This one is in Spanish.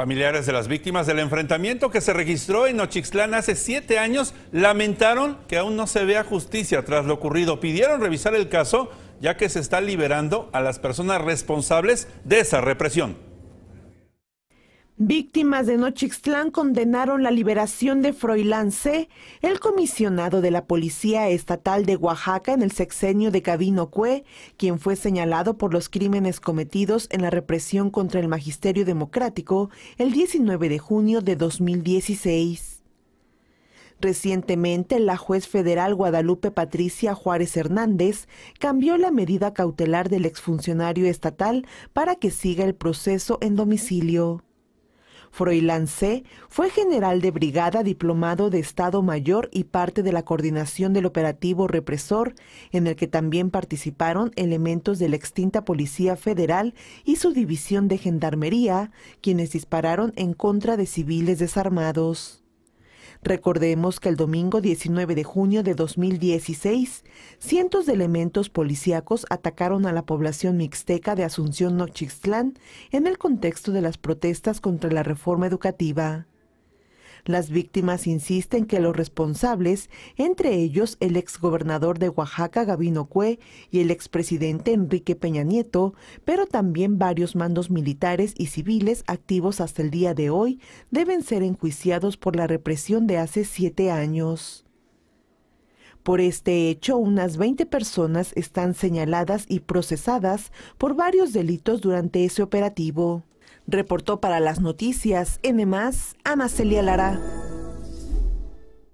Familiares de las víctimas del enfrentamiento que se registró en Nochixtlán hace siete años lamentaron que aún no se vea justicia tras lo ocurrido. Pidieron revisar el caso ya que se está liberando a las personas responsables de esa represión. Víctimas de Nochixtlán condenaron la liberación de Froilán C., el comisionado de la Policía Estatal de Oaxaca en el sexenio de Cabino Cue, quien fue señalado por los crímenes cometidos en la represión contra el magisterio democrático el 19 de junio de 2016. Recientemente, la juez federal Guadalupe Patricia Juárez Hernández cambió la medida cautelar del exfuncionario estatal para que siga el proceso en domicilio. Froilán C. fue general de brigada, diplomado de Estado Mayor y parte de la coordinación del operativo represor, en el que también participaron elementos de la extinta Policía Federal y su división de gendarmería, quienes dispararon en contra de civiles desarmados. Recordemos que el domingo 19 de junio de 2016, cientos de elementos policíacos atacaron a la población mixteca de Asunción Nochixtlán en el contexto de las protestas contra la reforma educativa. Las víctimas insisten que los responsables, entre ellos el exgobernador de Oaxaca Gabino Cue y el expresidente Enrique Peña Nieto, pero también varios mandos militares y civiles activos hasta el día de hoy, deben ser enjuiciados por la represión de hace siete años. Por este hecho, unas 20 personas están señaladas y procesadas por varios delitos durante ese operativo. Reportó para las noticias N+, Amacelia Lara.